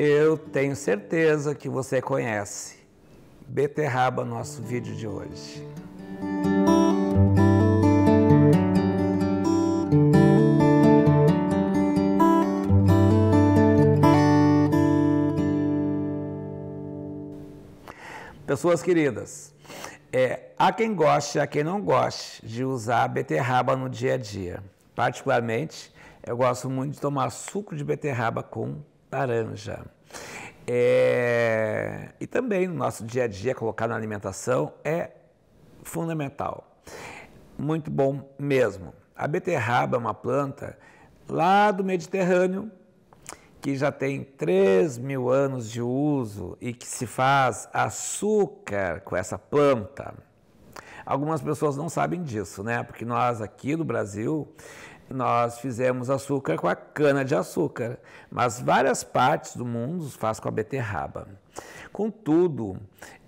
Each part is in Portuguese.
Eu tenho certeza que você conhece. Beterraba, nosso vídeo de hoje. Pessoas queridas, é, há quem goste, há quem não goste de usar beterraba no dia a dia. Particularmente, eu gosto muito de tomar suco de beterraba com laranja. É... E também no nosso dia a dia, colocar na alimentação é fundamental. Muito bom mesmo. A beterraba é uma planta lá do Mediterrâneo que já tem 3 mil anos de uso e que se faz açúcar com essa planta. Algumas pessoas não sabem disso, né? Porque nós aqui no Brasil nós fizemos açúcar com a cana de açúcar, mas várias partes do mundo faz com a beterraba. Contudo,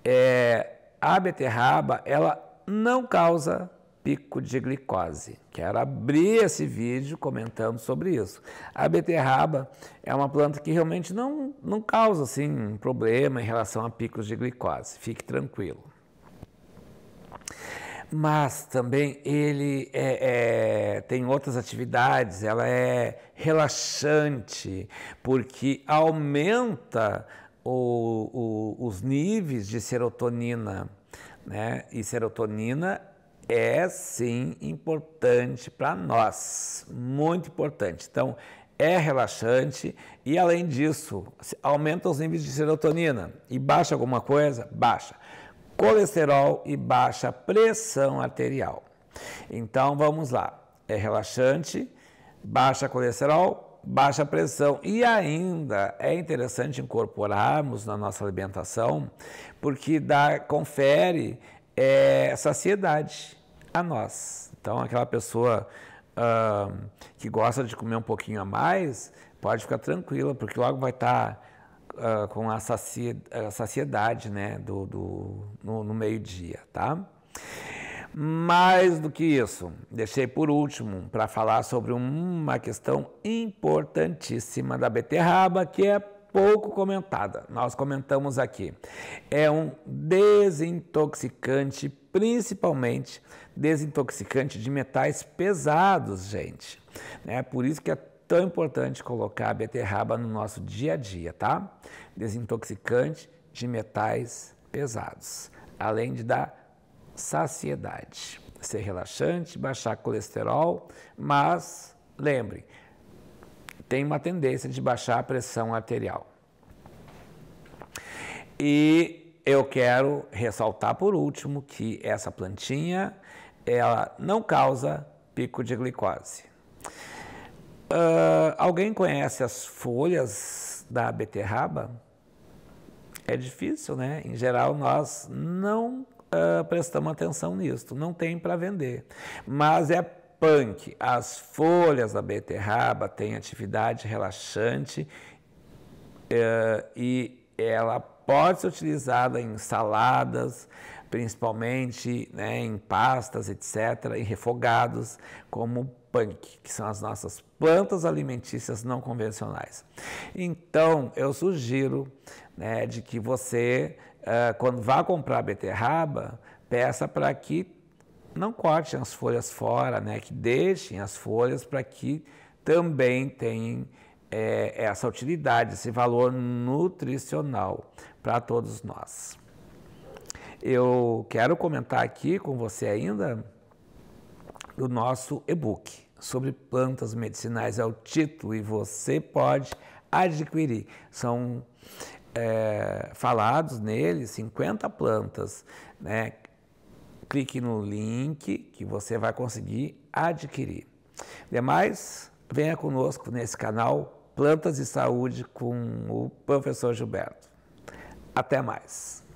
é, a beterraba ela não causa pico de glicose. Quero abrir esse vídeo comentando sobre isso. A beterraba é uma planta que realmente não, não causa assim, um problema em relação a picos de glicose. Fique tranquilo mas também ele é, é, tem outras atividades, ela é relaxante, porque aumenta o, o, os níveis de serotonina. Né? E serotonina é sim importante para nós, muito importante. Então, é relaxante e, além disso, aumenta os níveis de serotonina. E baixa alguma coisa? Baixa colesterol e baixa pressão arterial. Então vamos lá. É relaxante, baixa colesterol, baixa pressão e ainda é interessante incorporarmos na nossa alimentação porque dá confere é, saciedade a nós. Então aquela pessoa que gosta de comer um pouquinho a mais pode ficar tranquila porque logo vai estar tá uh, com a, saci, a saciedade né, do, do no, no meio-dia, tá? Mais do que isso, deixei por último para falar sobre uma questão importantíssima da beterraba que é pouco comentada. Nós comentamos aqui. É um desintoxicante, principalmente desintoxicante de metais pesados, gente. É por isso que é Tão importante colocar a beterraba no nosso dia a dia, tá? Desintoxicante de metais pesados, além de dar saciedade, ser relaxante, baixar colesterol, mas lembre, tem uma tendência de baixar a pressão arterial. E eu quero ressaltar por último que essa plantinha, ela não causa pico de glicose. Uh, alguém conhece as folhas da beterraba? É difícil, né? Em geral, nós não uh, prestamos atenção nisso, não tem para vender. Mas é punk. As folhas da beterraba têm atividade relaxante uh, e ela pode ser utilizada em saladas, principalmente né, em pastas, etc., e refogados, como punk, que são as nossas plantas alimentícias não convencionais. Então, eu sugiro né, de que você, uh, quando vá comprar beterraba, peça para que não corte as folhas fora, né, que deixem as folhas para que também tenham é, é, essa utilidade, esse valor nutricional para todos nós. Eu quero comentar aqui com você ainda o nosso e-book sobre plantas medicinais, é o título, e você pode adquirir. São é, falados nele 50 plantas, né? Clique no link que você vai conseguir adquirir. Demais, venha conosco nesse canal Plantas e Saúde com o professor Gilberto. Até mais.